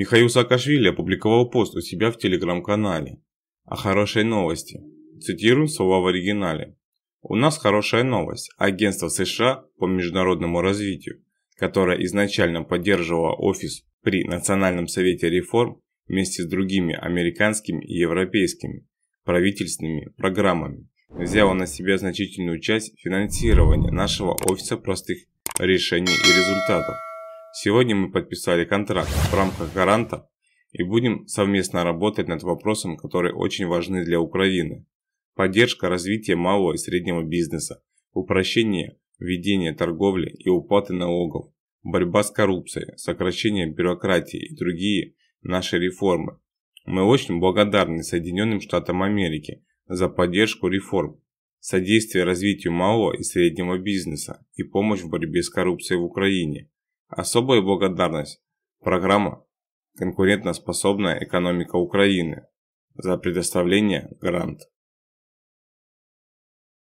Михаил Саакашвили опубликовал пост у себя в телеграм-канале о «А хорошей новости. Цитируем слова в оригинале. У нас хорошая новость. Агентство США по международному развитию, которое изначально поддерживало офис при Национальном совете реформ вместе с другими американскими и европейскими правительственными программами, взяло на себя значительную часть финансирования нашего офиса простых решений и результатов. Сегодня мы подписали контракт в рамках гаранта и будем совместно работать над вопросом, которые очень важны для Украины. Поддержка развития малого и среднего бизнеса, упрощение ведения торговли и уплаты налогов, борьба с коррупцией, сокращение бюрократии и другие наши реформы. Мы очень благодарны Соединенным Штатам Америки за поддержку реформ, содействие развитию малого и среднего бизнеса и помощь в борьбе с коррупцией в Украине. Особая благодарность программа «Конкурентоспособная экономика Украины» за предоставление грант.